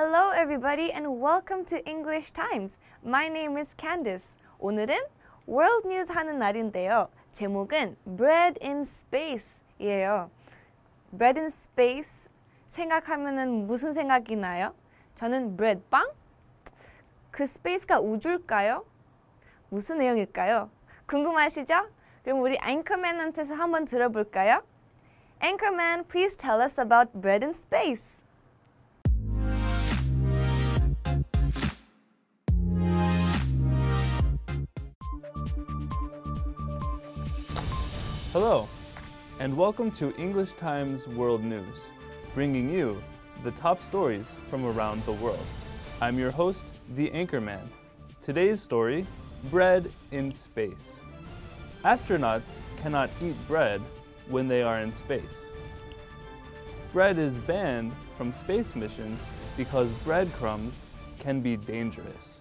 Hello everybody and welcome to English Times. My name is Candice. 오늘은 World News 하는 날인데요. 제목은 Bread in Space예요. Bread in Space 생각하면은 무슨 생각이 나요? 저는 bread 빵? 그 스페이스가 우주일까요? 무슨 내용일까요? 궁금하시죠? 그럼 우리 앵커맨한테서 한번 들어볼까요? Anchorman, please tell us about bread in space. Hello, and welcome to English Times World News, bringing you the top stories from around the world. I'm your host, The Anchorman. Today's story Bread in Space. Astronauts cannot eat bread when they are in space. Bread is banned from space missions because breadcrumbs can be dangerous.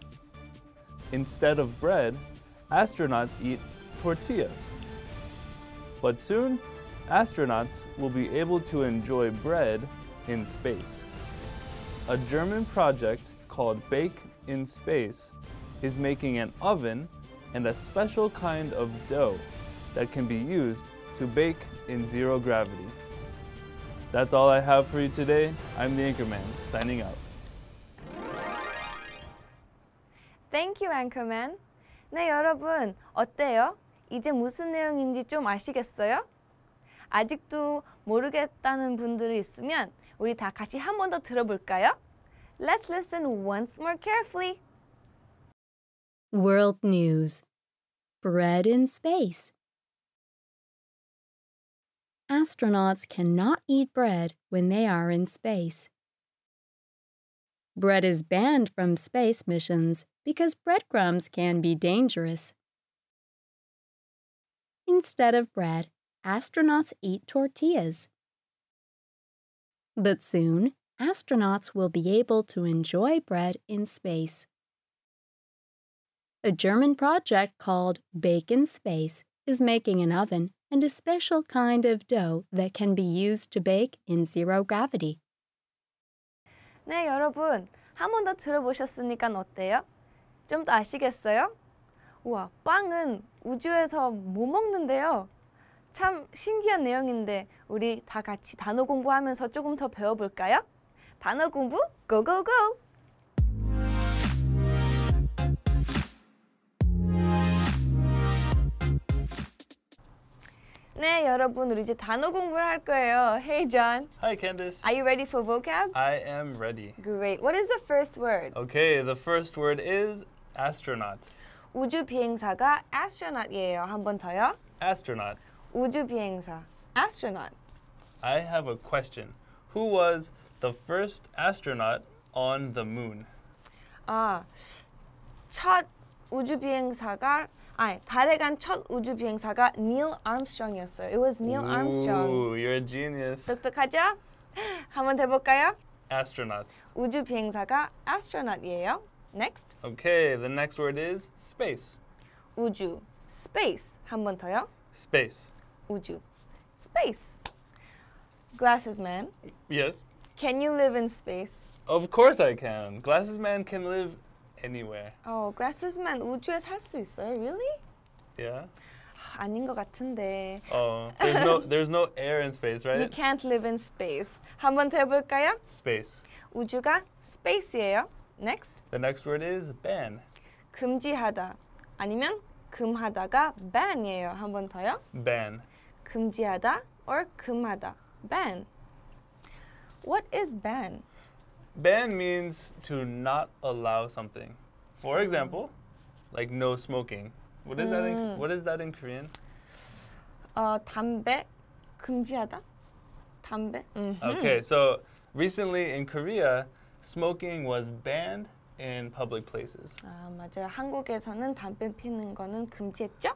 Instead of bread, astronauts eat tortillas but soon, astronauts will be able to enjoy bread in space. A German project called Bake in Space is making an oven and a special kind of dough that can be used to bake in zero gravity. That's all I have for you today. I'm the Anchorman, signing out. Thank you, Anchorman. 네, 여러분, 어때요? 이제 무슨 내용인지 좀 아시겠어요? 아직도 모르겠다는 분들이 있으면 우리 다 같이 한 번 더 들어볼까요? Let's listen once more carefully. World News Bread in Space Astronauts cannot eat bread when they are in space. Bread is banned from space missions because breadcrumbs can be dangerous. Instead of bread, astronauts eat tortillas. But soon, astronauts will be able to enjoy bread in space. A German project called Bake in Space is making an oven and a special kind of dough that can be used to bake in zero gravity. 네, 여러분. 한 번 더 들어보셨으니까 어때요? 좀 더 아시겠어요? 우와, 빵은 우주에서 뭐 먹는데요? 참 신기한 내용인데 우리 다 같이 단어 공부하면서 조금 더 배워볼까요? 단어 공부 고고고! 네, 여러분 우리 이제 단어 공부를 할 거예요. Hey, John. Hi, Candice. Are you ready for vocab? I am ready. Great. What is the first word? Okay, the first word is astronaut. 우주 비행사가 astronaut이에요. 한번 더요. Astronaut. 우주 비행사. Astronaut. I have a question. Who was the first astronaut on the moon? 아, 첫 우주 비행사가 아니, 달에 간첫 우주 비행사가 Neil Armstrong이었어요. It was Neil Armstrong. Ooh, you're a genius. 똑똑하죠? 한번 해볼까요? Astronaut. 우주 비행사가 astronaut이에요. Next. Okay, the next word is space. 우주. Space. 한 번 더요. Space. 우주. Space. Glasses man. Yes. Can you live in space? Of course I can. Glasses man can live anywhere. Oh, glasses man 우주에 살 수 있어요? Really? Yeah. 아닌 것 같은데. Oh, there's no there's no air in space, right? You can't live in space. 한 번 더 해볼까요? Space. 우주가 space예요. Next. The next word is ban. 금지하다 아니면 금하다가 ban이에요. 한번 더요. ban. 금지하다 or 금하다. ban. What is ban? Ban means to not allow something. For example, like no smoking. What is that in, mm. what is that in Korean? 어, 담배 금지하다. 담배. Okay, so recently in Korea, smoking was banned in public places. 아, 맞아요. 한국에서는 담배 피는 거는 금지했죠?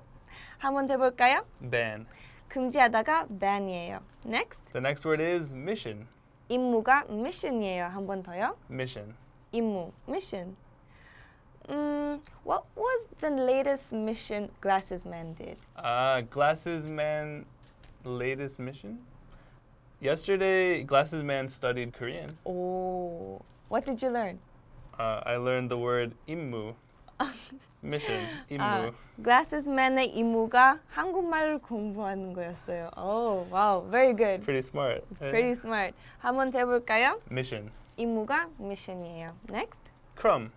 한번 더 볼까요? Ban. 금지하다가 ban이에요. Next. The next word is mission. 임무가 mission이에요. 한번 더요. Mission. 임무, mission. Mm, what was the latest mission Glasses Man did? Uh, Glasses Man latest mission? Yesterday, Glasses Man studied Korean. Oh, what did you learn? Uh, I learned the word 임무. mission, 임무. Ah, 아, glassesman의 임무가 한국말을 공부하는 거였어요. Oh, wow, very good. Pretty smart. Pretty smart. 한번 해볼까요? Mission. 임무가 mission이에요. Next. crumb.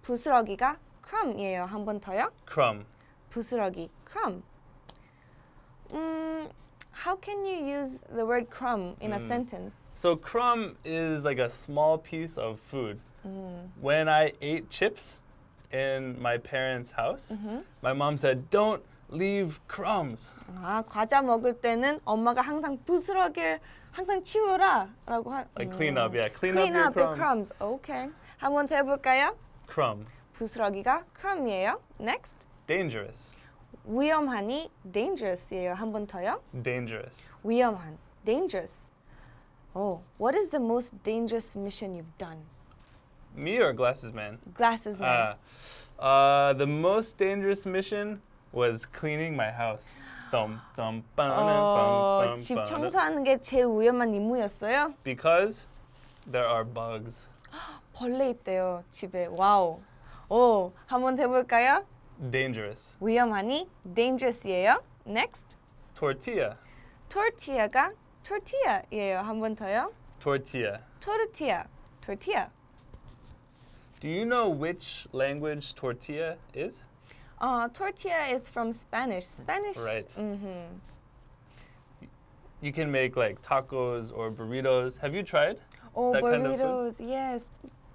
부스러기가 crumb이에요. 한번 더요. crumb. 부스러기 crumb. Mm, how can you use the word crumb in mm. a sentence? So crumb is like a small piece of food. Mm. When I ate chips in my parents' house, mm-hmm. my mom said, "Don't leave crumbs." 아 과자 먹을 때는 엄마가 항상 부스러기를 항상 치우라라고 하. Like clean up, yeah, clean, clean up, up your crumbs. Your crumbs. Okay, 한번 더 해볼까요? Crumb. 부스러기가 crumb이에요. Next. Dangerous. 위험하니 dangerous예요. 한번 더요. Dangerous. 위험한 dangerous. Oh, what is the most dangerous mission you've done? Me or Glasses Man? Glasses Man. Uh, uh, the most dangerous mission was cleaning my house. 덤, 덤, 어, 덤, 집 청소하는 게 제일 위험한 임무였어요? Because there are bugs. 벌레 있대요, 집에. 와우. 오, 한번 해볼까요? Dangerous. 위험하니? Dangerous예요. Next. Tortilla. Tortilla가 tortilla예요. 한번 더요. Tortilla. Tortilla. Tortilla. Do you know which language tortilla is? Uh, tortilla is from Spanish. Spanish. Right. Mm -hmm. You can make like tacos or burritos. Have you tried? Oh, that burritos. Kind of yes.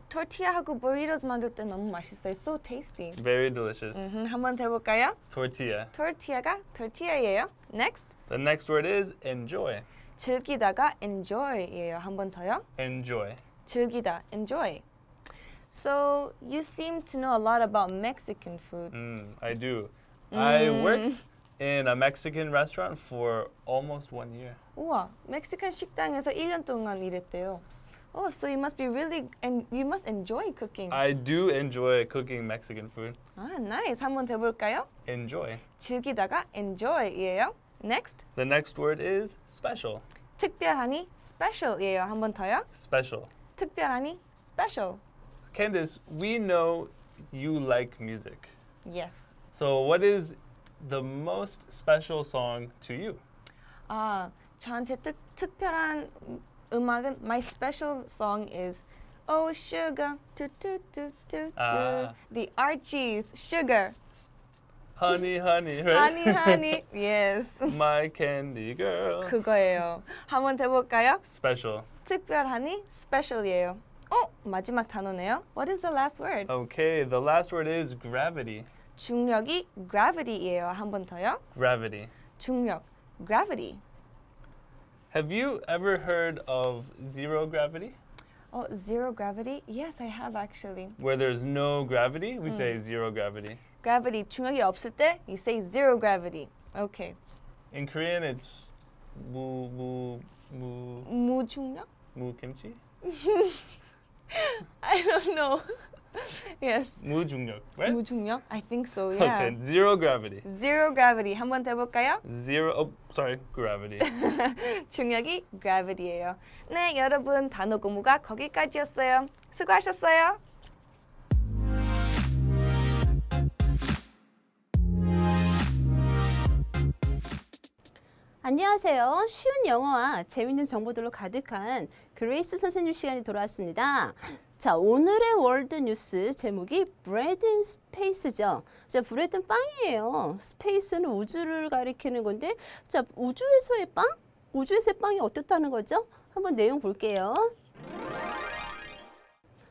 tortilla하고 burritos 만들 때 너무 맛있어요. So tasty. Very delicious. Mm -hmm. 한번 해볼까요? Tortilla. tortilla가 tortilla예요. Next. The next word is enjoy. 즐기다가 enjoy예요. 한번 더요. Enjoy. 즐기다 enjoy. So you seem to know a lot about Mexican food. Mm, I do. Mm. I worked in a Mexican restaurant for almost one year. 우와, 멕시칸 식당에서 1년 동안 일했대요. Oh, so you must be really and you must enjoy cooking. I do enjoy cooking Mexican food. Ah, nice. 한번 돼 볼까요? Enjoy. 즐기다가 enjoy예요. Next. The next word is special. 특별하니 special예요. 한 번 더요. Special. 특별하니 special. Candice, we know you like music. Yes. So, what is the most special song to you? 아, 저한테 특, 특별한 음악은 my special song is Oh Sugar, do do do do do. 아. The Archies, Sugar. Honey, honey, right? Honey, honey, yes. My candy girl. 그거예요. 한번 해볼까요? Special. 특별하니 special이에요. Oh, 마지막 단어네요. What is the last word? Okay, the last word is gravity. 중력이 gravity예요. 한 번 더요. Gravity. 중력, gravity. Have you ever heard of zero gravity? Oh, zero gravity? Yes, I have actually. Where there's no gravity, we hmm. say zero gravity. Gravity, 중력이 없을 때 you say zero gravity. Okay. In Korean, it's 무, 무, 무, 무중력? 무 김치? I don't know. yes. 무중력, right? 무중력? I think so. Yeah. Okay. Zero gravity. Zero gravity. 한 번 더 볼까요? Zero. Oh, sorry. Gravity. 중력이 gravity예요. 네, 여러분 단어 공부가 거기까지였어요. 수고하셨어요. 안녕하세요. 쉬운 영어와 재밌는 정보들로 가득한 그레이스 선생님 시간이 돌아왔습니다. 자, 오늘의 월드 뉴스 제목이 브레드 인 스페이스죠. 자, 브레드는 빵이에요. 스페이스는 우주를 가리키는 건데 자, 우주에서의 빵? 우주에서의 빵이 어떻다는 거죠? 한번 내용 볼게요.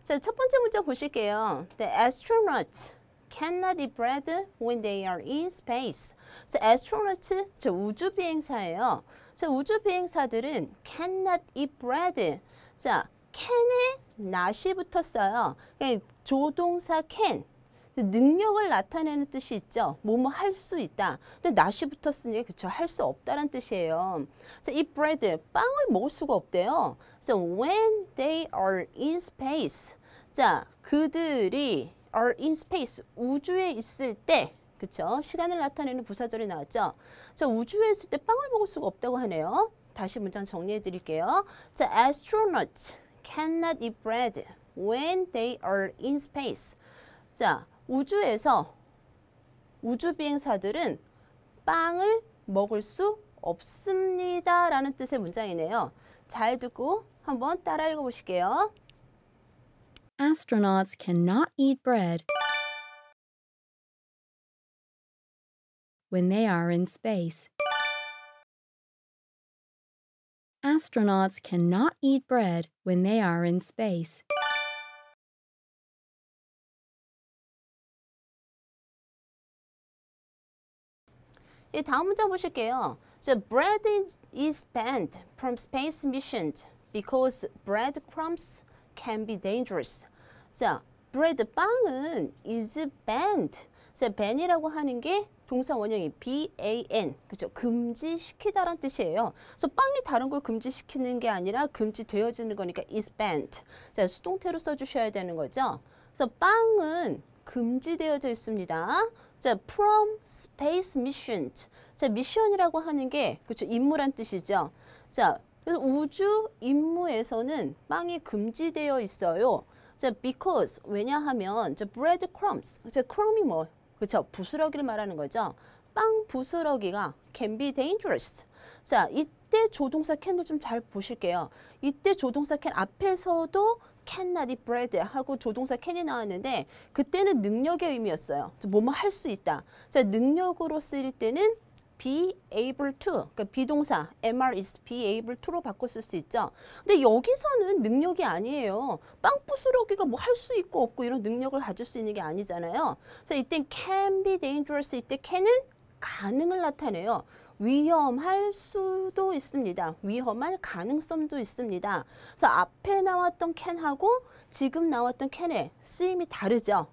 자, 첫 번째 문장 보실게요. The astronauts cannot eat bread when they are in space. 자, astronauts, 저 우주 비행사예요. 자, 우주 비행사들은 cannot eat bread. 자, can에 not이 붙었어요. 그러니까 조동사 can. 능력을 나타내는 뜻이 있죠. 뭐뭐 할 수 있다. 근데 낫이 붙었으니 그쵸. 할수 없다란 뜻이에요. 자, 이 bread, 빵을 먹을 수가 없대요. 그래서 when they are in space. 자, 그들이 are in space, 우주에 있을 때 그쵸? 시간을 나타내는 부사절이 나왔죠. 자, 우주에 있을 때 빵을 먹을 수가 없다고 하네요. 다시 문장 정리해 드릴게요. 자, astronauts cannot eat bread when they are in space. 자, 우주에서 우주 비행사들은 빵을 먹을 수 없습니다. 라는 뜻의 문장이네요. 잘 듣고 한번 따라 읽어보실게요. astronauts cannot eat bread when they are in space. Astronauts cannot eat bread when they are in space. 예, 다음 문제 보실게요. So bread is, is banned from space missions because breadcrumbs can be dangerous. 자, bread 빵은 is banned. 자, ban이라고 하는 게 동사 원형이 ban 그죠? 금지시키다란 뜻이에요. 그래서 빵이 다른 걸 금지시키는 게 아니라 금지되어지는 거니까 is banned. 자, 수동태로 써 주셔야 되는 거죠. 그래서 빵은 금지되어져 있습니다. 자, from space mission. 자, 미션이라고 하는 게 그렇죠. 임무란 뜻이죠. 자, 그래서 우주 임무에서는 빵이 금지되어 있어요. 자, because 왜냐하면 저 bread crumbs, 저 crumb이 뭐 그렇죠? 부스러기를 말하는 거죠. 빵 부스러기가 can be dangerous. 자, 이때 조동사 can도 좀 잘 보실게요. 이때 조동사 can 앞에서도 can not eat bread 하고 조동사 can이 나왔는데 그때는 능력의 의미였어요. 뭐 뭐 할 수 있다. 자, 능력으로 쓰일 때는 be able to, 그러니까 비동사 mr is be able to로 바꿔 쓸 수 있죠. 근데 여기서는 능력이 아니에요. 빵부스러기가 뭐 할 수 있고 없고 이런 능력을 가질 수 있는 게 아니잖아요. 그래서 이때 can be dangerous, 이때 can은 가능을 나타내요. 위험할 수도 있습니다. 위험할 가능성도 있습니다. 그래서 앞에 나왔던 캔하고 지금 나왔던 캔의 쓰임이 다르죠.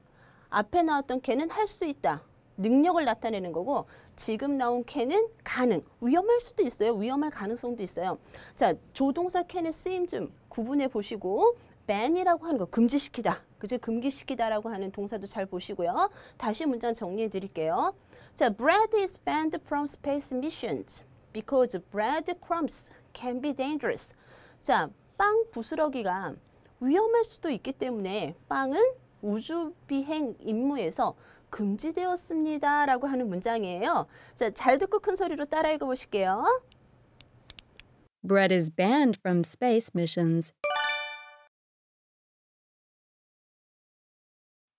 앞에 나왔던 캔은 할 수 있다. 능력을 나타내는 거고 지금 나온 캔은 가능. 위험할 수도 있어요. 위험할 가능성도 있어요. 자, 조동사 캔의 쓰임 좀 구분해 보시고 ban이라고 하는 거 금지시키다. 그지 금기시키다라고 하는 동사도 잘 보시고요. 다시 문장 정리해 드릴게요. 자, bread is banned from space missions because bread crumbs can be dangerous. 자, 빵 부스러기가 위험할 수도 있기 때문에 빵은 우주 비행 임무에서 금지되었습니다. 라고 하는 문장이에요. 자, 잘 듣고 큰 소리로 따라 읽어보실게요. Bread is banned from space missions.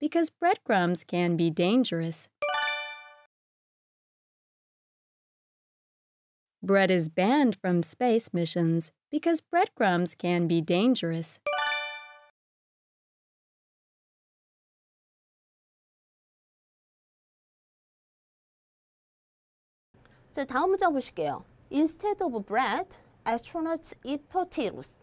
Because breadcrumbs can be dangerous. Bread is banned from space missions because breadcrumbs can be dangerous. 자, 다음 문장 보실게요. Instead of bread, astronauts eat tortillas.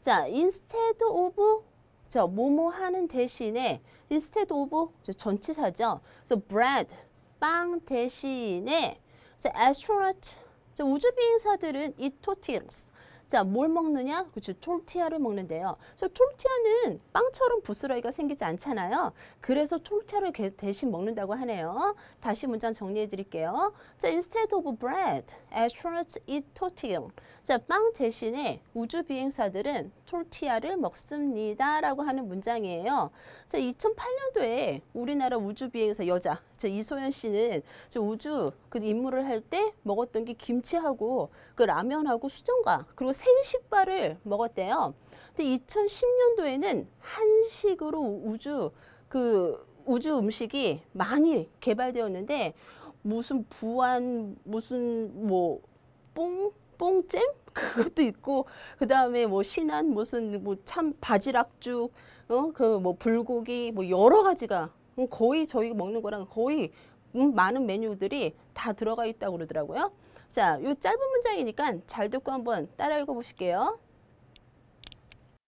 자, instead of 자, 뭐뭐 하는 대신에 instead of 전치사죠. 그래서 bread, 빵 대신에 자, astronaut, 자, 우주 비행사들은 eat tortillas. 자, 뭘 먹느냐? 그렇죠. 톨티아를 먹는데요. 그래서 톨티아는 빵처럼 부스러기가 생기지 않잖아요. 그래서 톨티아를 대신 먹는다고 하네요. 다시 문장 정리해 드릴게요. 자, instead of bread, astronauts eat tortilla. 자, 빵 대신에 우주 비행사들은 톨티아를 먹습니다. 라고 하는 문장이에요. 자, 2008년도에 우리나라 우주비행사 여자, 자, 이소연 씨는 저 우주 그 임무를 할 때 먹었던 게 김치하고 그 라면하고 수정과 그리고 생식발을 먹었대요. 근데 2010년도에는 한식으로 우주 그 우주 음식이 많이 개발되었는데 무슨 부안 무슨 뭐뽕 뽕잼 그것도 있고 뭐 뭐 어? 그 다음에 뭐신한 무슨 뭐 참 바지락죽 어 그 뭐 불고기 뭐 여러 가지가 음, 거의 저희 먹는 거랑 거의 음, 많은 메뉴들이 다 들어가 있다고 그러더라고요. 자, 요 짧은 문장이니까 잘 듣고 한번 따라 읽어 보실게요.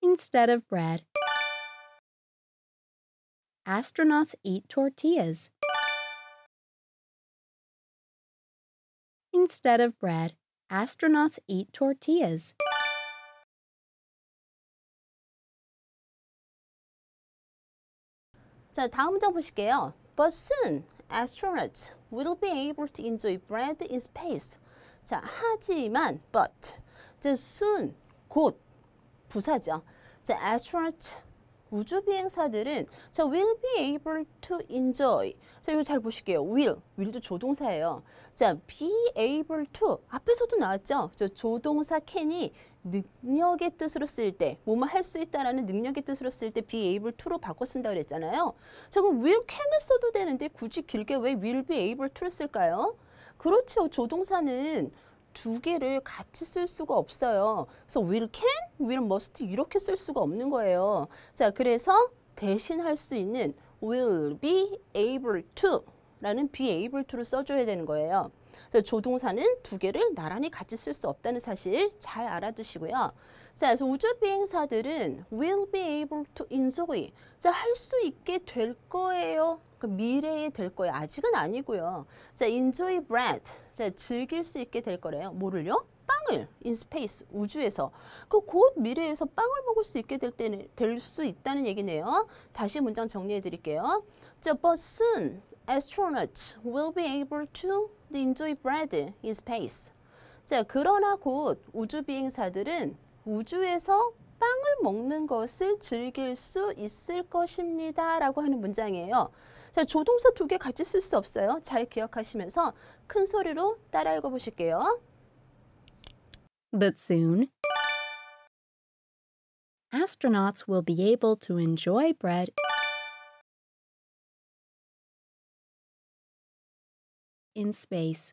Instead of bread, astronauts eat tortillas. Instead of bread, Astronauts eat tortillas. 자, 다음 문장 보실게요. But soon, astronauts will be able to enjoy bread in space. 자, 하지만, but, 자, soon, 곧, 부사죠. 자, astronauts 우주 비행사들은 자 will be able to enjoy. 자 이거 잘 보실게요. will, will도 조동사예요. 자 be able to 앞에서도 나왔죠. 저 조동사 can이 능력의 뜻으로 쓸 때, 뭐뭐 할 수 있다라는 능력의 뜻으로 쓸 때 be able to로 바꿔 쓴다 그랬잖아요. 자 그럼 will can을 써도 되는데 굳이 길게 왜 will be able to를 쓸까요? 그렇죠. 조동사는 두 개를 같이 쓸 수가 없어요. 그래서 will can, will must 이렇게 쓸 수가 없는 거예요. 자, 그래서 대신 할 수 있는 will be able to 라는 be able to를 써줘야 되는 거예요. 그래서 조동사는 두 개를 나란히 같이 쓸 수 없다는 사실 잘 알아두시고요. 자, 그래서 우주 비행사들은 will be able to enjoy. 자, 할 수 있게 될 거예요. 그 미래에 될 거예요. 아직은 아니고요. 자, enjoy bread. 자, 즐길 수 있게 될 거래요. 뭐를요? 빵을 in space 우주에서 그 곧 미래에서 빵을 먹을 수 있게 될 때는 될수 있다는 얘기네요. 다시 문장 정리해 드릴게요. 자, but soon astronauts will be able to enjoy bread in space. 자, 그러나 곧 우주 비행사들은 우주에서 빵을 먹는 것을 즐길 수 있을 것입니다. 라고 하는 문장이에요. 자, 조동사 같이 없어요. 잘 기억하시면서 큰 소리로 따라 But soon, astronauts will be able to enjoy bread in space.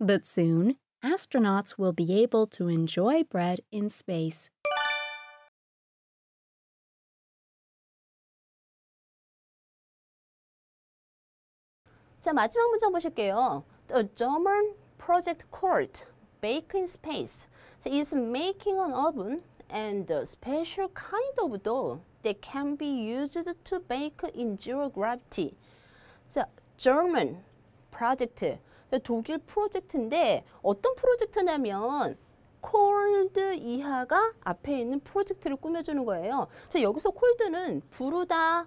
But soon, astronauts will be able to enjoy bread in space. 자, 마지막 문장 보실게요. The German project called Bake in Space is making an oven and a special kind of dough that can be used to bake in zero gravity. 자, German project. 독일 프로젝트인데 어떤 프로젝트냐면 콜드 이하가 앞에 있는 프로젝트를 꾸며주는 거예요. 자, 여기서 콜드는 부르다,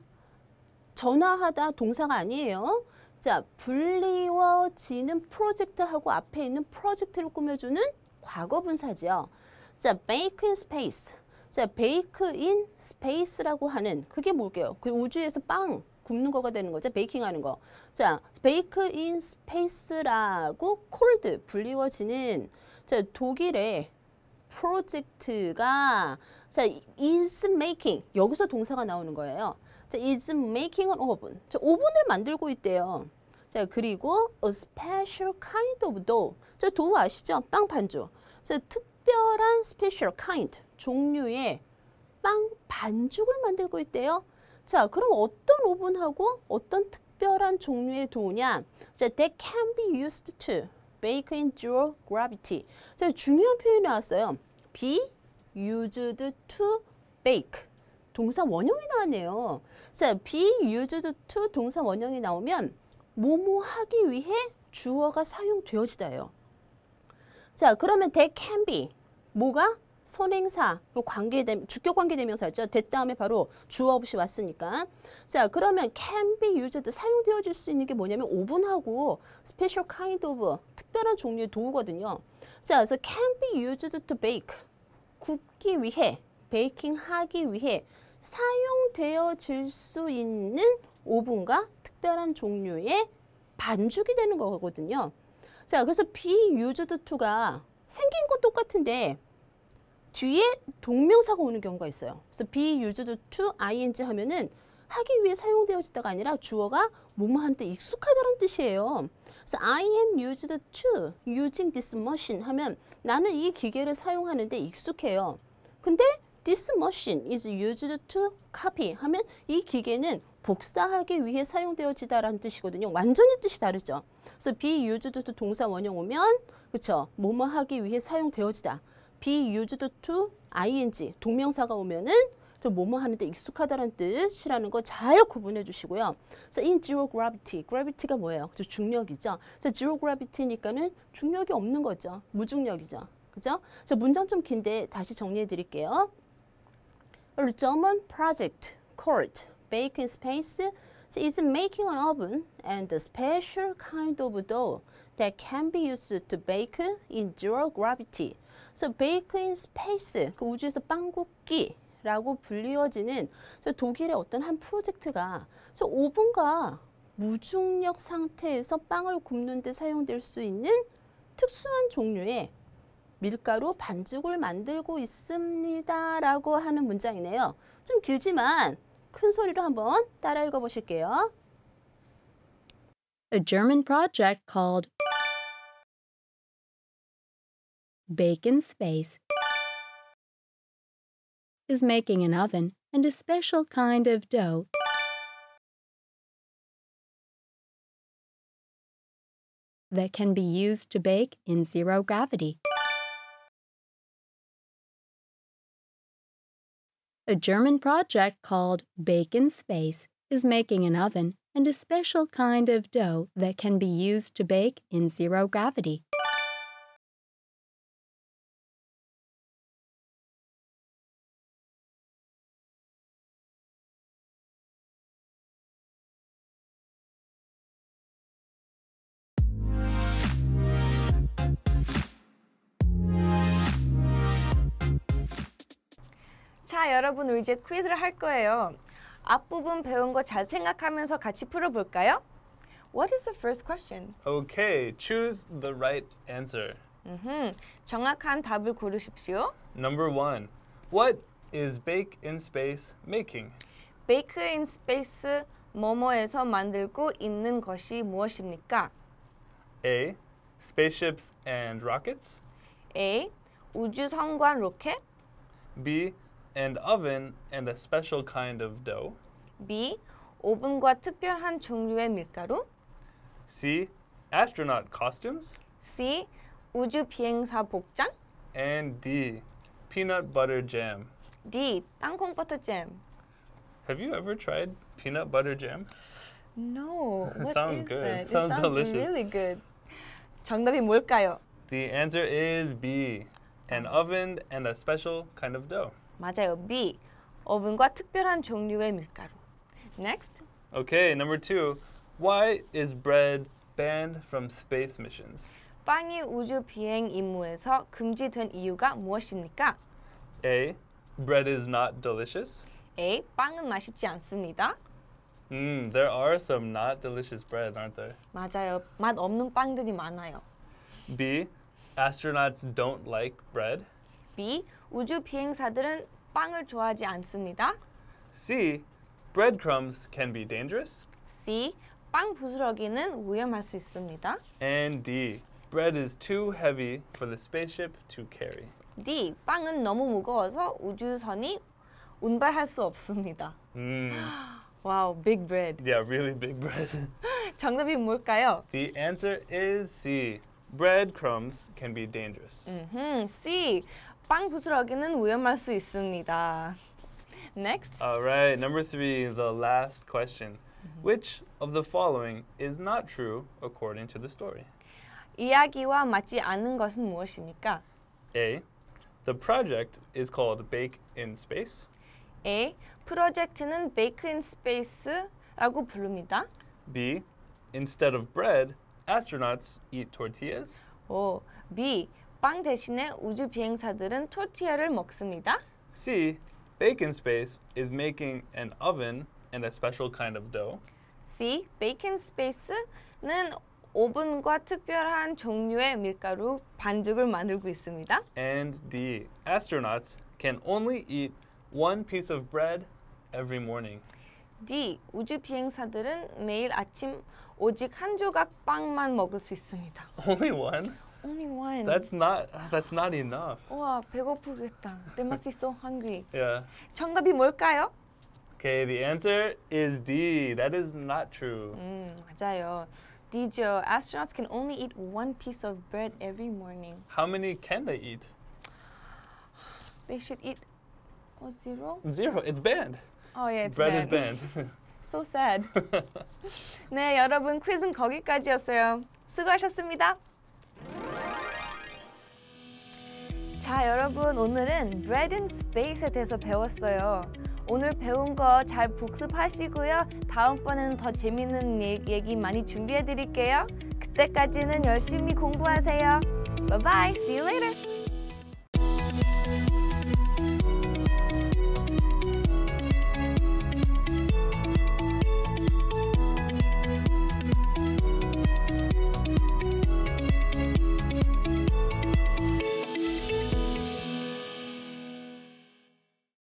전화하다 동사가 아니에요. 자, 불리워지는 프로젝트하고 앞에 있는 프로젝트를 꾸며주는 과거 분사지 자, bake in space. 자, bake in space라고 하는 그게 뭘게요? 그 우주에서 빵 굽는 거가 되는 거죠. 베이킹 하는 거. 자, bake in space라고 cold 불리워지는 자, 독일의 프로젝트가 자, is making 여기서 동사가 나오는 거예요. 자, is making an oven. 자, 오븐을 만들고 있대요. 자, 그리고 a special kind of dough. 저 도우 아시죠? 빵 반죽. 자, 특별한 special kind 종류의 빵 반죽을 만들고 있대요. 자, 그럼 어떤 오븐하고 어떤 특별한 종류의 도우냐? 자, that can be used to bake in zero gravity. 자, 중요한 표현이 나왔어요. be used to bake. 동사 원형이 나왔네요. 자, be used to 동사 원형이 나오면 뭐뭐 하기 위해 주어가 사용되어지다요. 자, 그러면 t h e can be 뭐가 선행사, 관계, 주격 관계대명사였죠. 됐 다음에 바로 주어 없이 왔으니까. 자, 그러면 can be used, 사용되어질 수 있는 게 뭐냐면 오븐하고 special kind of, 특별한 종류의 도우거든요 자, 그래서 can be used to bake, 굽기 위해, 베이킹 하기 위해 사용되어질 수 있는 오븐과 특별한 종류의 반죽이 되는 거거든요. 자, 그래서 비유즈드 투가 생긴 건 똑같은데 뒤에 동명사가 오는 경우가 있어요. 그래서 비유즈드 투 ing 하면은 하기 위해 사용되어지다가 아니라 주어가 뭐뭐한테 익숙하다는 뜻이에요. 그래서 I am used to using this machine 하면 나는 이 기계를 사용하는데 익숙해요. 근데 This machine is used to copy 하면 이 기계는 복사하기 위해 사용되어지다라는 뜻이거든요. 완전히 뜻이 다르죠. 그래서 be used to 동사 원형 오면 그렇죠. 뭐뭐 하기 위해 사용되어지다. be used to ing 동명사가 오면은 저 뭐뭐 하는데 익숙하다는 뜻이라는 거 잘 구분해 주시고요. 그래서 in zero gravity, gravity가 뭐예요? 저 중력이죠. 그래서 zero gravity니까는 중력이 없는 거죠. 무중력이죠. 그죠? 저 문장 좀 긴데 다시 정리해 드릴게요. A German project called Baking Space is making an oven and a special kind of dough that can be used to bake in zero gravity. So bake in space, 그 우주에서 빵 굽기 라고 불리워지는 독일의 어떤 한 프로젝트가 오븐과 무중력 상태에서 빵을 굽는 데 사용될 수 있는 특수한 종류의 밀가루 반죽을 만들고 있습니다. 라고 하는 문장이네요. 좀 길지만 큰 소리로 한번 따라 읽어 보실게요. A German project called Bacon Space is making an oven and a special kind of dough. That can be used to bake in zero gravity. A German project called Bacon Space is making an oven and a special kind of dough that can be used to bake in zero gravity. 자, 여러분 이제 퀴즈를 할 거예요. 앞부분 배운 거 잘 생각하면서 같이 풀어볼까요? What is the first question? Okay, choose the right answer. 음흠, 정확한 답을 고르십시오. Number one, what is Bake in Space making? Bake in Space 뭐뭐에서 만들고 있는 것이 무엇입니까? A. Spaceships and rockets. A. 우주선과 로켓. B. and oven and a special kind of dough. B. 오븐과 특별한 종류의 밀가루. C. Astronaut costumes. C. 우주 비행사 복장. And D. Peanut butter jam. D. 땅콩 버터 jam. Have you ever tried peanut butter jam? No. What sounds is good. That? It sounds, it sounds delicious. really good. 정답이 뭘까요? The answer is B. An oven and a special kind of dough. 맞아요. B. 오븐과 특별한 종류의 밀가루. Next. Okay, number two. Why is bread banned from space missions? 빵이 우주 비행 임무에서 금지된 이유가 무엇입니까? A. Bread is not delicious. A. 빵은 맛있지 않습니다. Mm, there are some not delicious bread, aren't there? 맞아요. 맛 없는 빵들이 많아요. B. Astronauts don't like bread. B. 우주 비행사들은 빵을 좋아하지 않습니다. C. Breadcrumbs can be dangerous. C. 빵 부스러기는 위험할 수 있습니다. And D. Bread is too heavy for the spaceship to carry. D. 빵은 너무 무거워서 우주선이 운반할 수 없습니다. 음. 와우, wow, big bread. Yeah, really big bread. 정답이 뭘까요? The answer is C. Breadcrumbs can be dangerous. 음, C. 빵 부스러기는 오염할 수 있습니다. Next. All right, number three, the last question. Mm-hmm. Which of the following is not true according to the story? 이야기와 맞지 않는 것은 무엇입니까? A. The project is called Bake in Space. A. 프로젝트는 Bake in Space라고 부릅니다. B. Instead of bread, astronauts eat tortillas. 오, B. 빵 대신에 우주 비행사들은 토르티야를 먹습니다. C. Bacon space is making an oven and a special kind of dough. C. 베이컨 스페이스는 오븐과 특별한 종류의 밀가루 반죽을 만들고 있습니다. And D. Astronauts can only eat one piece of bread every morning. D. 우주 비행사들은 매일 아침 오직 한 조각 빵만 먹을 수 있습니다. Only one? Only one. That's not that's not enough. 와 배고프겠다. They must be so hungry. Yeah. 정답이 뭘까요? Okay, the answer is D. That is not true. 음 맞아요. Dijo, astronauts can only eat one piece of bread every morning. How many can they eat? They should eat oh, zero? Zero. It's banned. Oh yeah, it's bread banned. is banned. so sad. 네, 여러분 퀴즈는 거기까지였어요. 수고하셨습니다. 자 여러분 오늘은 Bread and Space에 대해서 배웠어요 오늘 배운 거 잘 복습하시고요 다음번에는 더 재밌는 얘기 많이 준비해 드릴게요 그때까지는 열심히 공부하세요 Bye bye, see you later